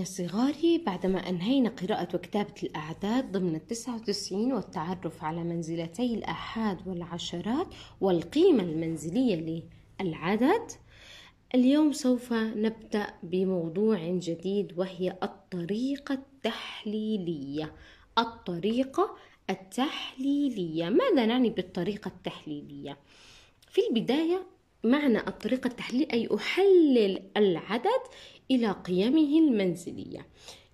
يا صغاري بعدما أنهينا قراءة وكتابة الأعداد ضمن التسعة وتسعين والتعرف على منزلتي الآحاد والعشرات والقيمة المنزلية للعدد اليوم سوف نبدأ بموضوع جديد وهي الطريقة التحليلية الطريقة التحليلية ماذا نعني بالطريقة التحليلية؟ في البداية معنى الطريقة التحليلية أي أحلل العدد إلى قيمه المنزلية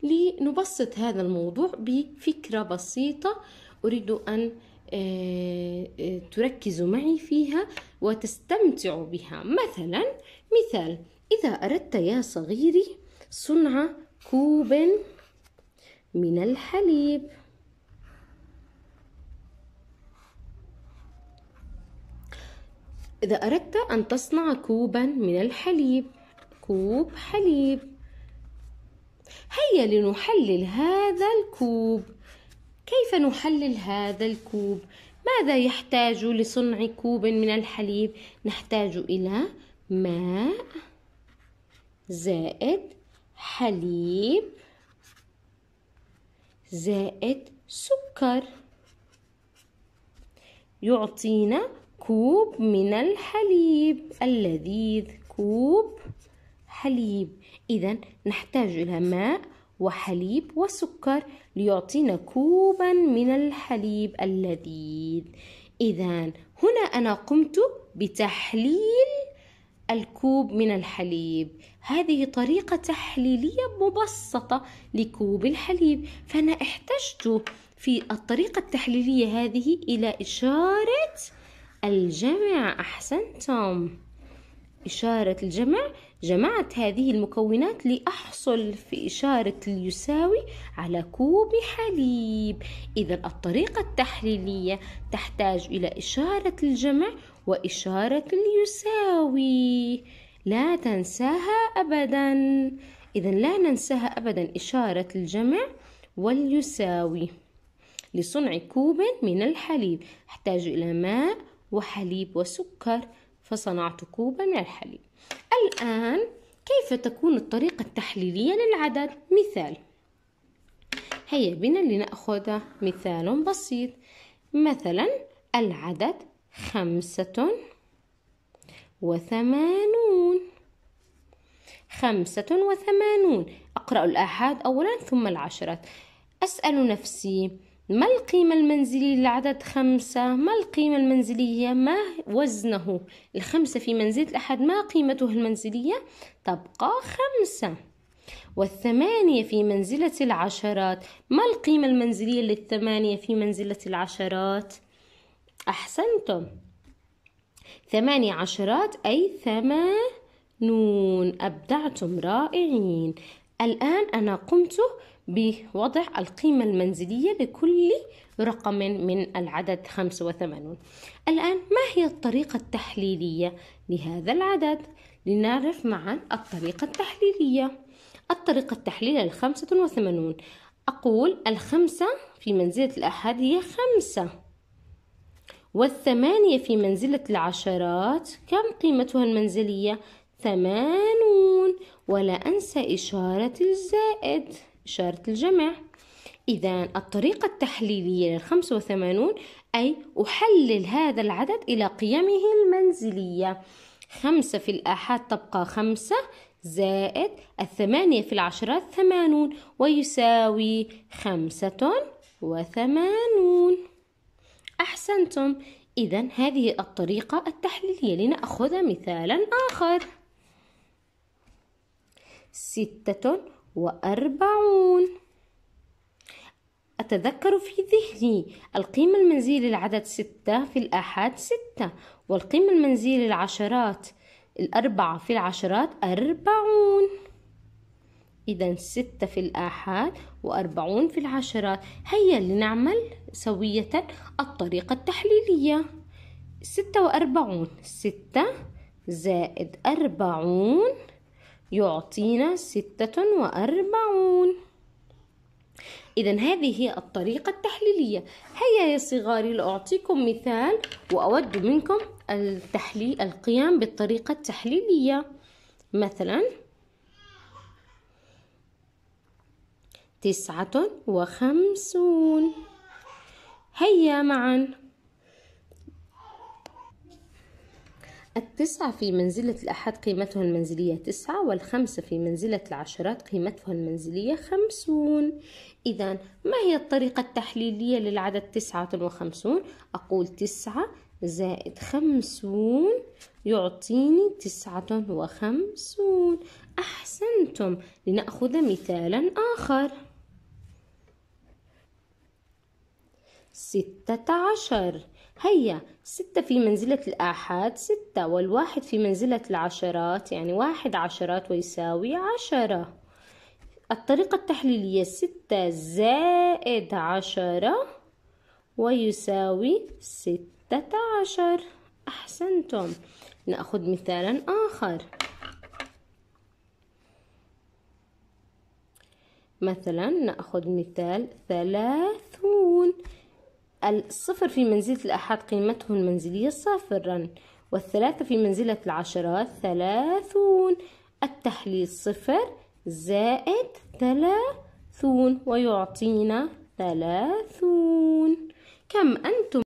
لنبسط هذا الموضوع بفكرة بسيطة أريد أن آه، آه، تركزوا معي فيها وتستمتعوا بها مثلا مثال إذا أردت يا صغيري صنع كوب من الحليب إذا أردت أن تصنع كوبا من الحليب كوب حليب هيا لنحلل هذا الكوب كيف نحلل هذا الكوب ماذا يحتاج لصنع كوب من الحليب نحتاج الى ماء زائد حليب زائد سكر يعطينا كوب من الحليب اللذيذ كوب حليب إذا نحتاج إلى ماء وحليب وسكر ليعطينا كوبا من الحليب اللذيذ إذا هنا أنا قمت بتحليل الكوب من الحليب هذه طريقة تحليلية مبسطة لكوب الحليب فأنا احتجت في الطريقة التحليلية هذه إلى إشارة الجمع أحسنتم إشارة الجمع جمعت هذه المكونات لأحصل في إشارة اليساوي على كوب حليب إذا الطريقة التحليلية تحتاج إلى إشارة الجمع وإشارة اليساوي لا تنساها أبدا إذا لا ننساها أبدا إشارة الجمع واليساوي لصنع كوب من الحليب احتاج إلى ماء وحليب وسكر فصنعت كوب من الحليب الآن كيف تكون الطريقة التحليلية للعدد مثال هيا بنا لنأخذ مثال بسيط مثلا العدد خمسة وثمانون خمسة وثمانون أقرأ الآحاد أولا ثم العشرة أسأل نفسي ما القيمة المنزلية للعدد خمسة ما القيمة المنزلية ما وزنه الخمسة في منزلة الأحد ما قيمته المنزلية تبقى خمسة والثمانية في منزلة العشرات ما القيمة المنزلية للثمانية في منزلة العشرات أحسنتم ثمانية عشرات أي ثمانون أبدعتم رائعين الآن أنا قمت بوضع القيمة المنزلية لكل رقم من العدد 85 الآن ما هي الطريقة التحليلية لهذا العدد؟ لنعرف معا الطريقة التحليلية الطريقة التحليلية الخمسة وثمانون أقول الخمسة في منزلة الأحد هي خمسة والثمانية في منزلة العشرات كم قيمتها المنزلية؟ ثمانون ولا أنسى إشارة الزائد إشارة الجمع إذا الطريقة التحليلية للخمسة وثمانون أي أحلل هذا العدد إلى قيمه المنزلية خمسة في الآحاد تبقى خمسة زائد الثمانية في العشرات ثمانون ويساوي خمسة وثمانون أحسنتم إذا هذه الطريقة التحليلية لنأخذ مثالا آخر ستة وأربعون أتذكر في ذهني القيمة المنزلية للعدد ستة في الآحاد ستة والقيمة المنزلية للعشرات الأربعة في العشرات أربعون إذا ستة في الآحاد وأربعون في العشرات هيا لنعمل سوية الطريقة التحليلية ستة وأربعون ستة زائد أربعون يعطينا ستة وأربعون إذا هذه هي الطريقة التحليلية هيا يا صغاري لأعطيكم مثال وأود منكم التحليل القيام بالطريقة التحليلية مثلا تسعة وخمسون هيا معا التسعة في منزلة الأحد قيمته المنزلية تسعة والخمسة في منزلة العشرات قيمتها المنزلية خمسون إذا ما هي الطريقة التحليلية للعدد تسعة وخمسون أقول تسعة زائد خمسون يعطيني تسعة وخمسون أحسنتم لنأخذ مثالا آخر ستة عشر هيا ستة في منزلة الآحاد ستة والواحد في منزلة العشرات يعني واحد عشرات ويساوي عشرة الطريقة التحليلية ستة زائد عشرة ويساوي ستة عشر أحسنتم نأخذ مثالا آخر مثلا نأخذ مثال ثلاثون الصفر في منزلة الأحد قيمته المنزلية صفرا والثلاثة في منزلة العشرات ثلاثون التحليل صفر زائد ثلاثون ويعطينا ثلاثون كم أنتم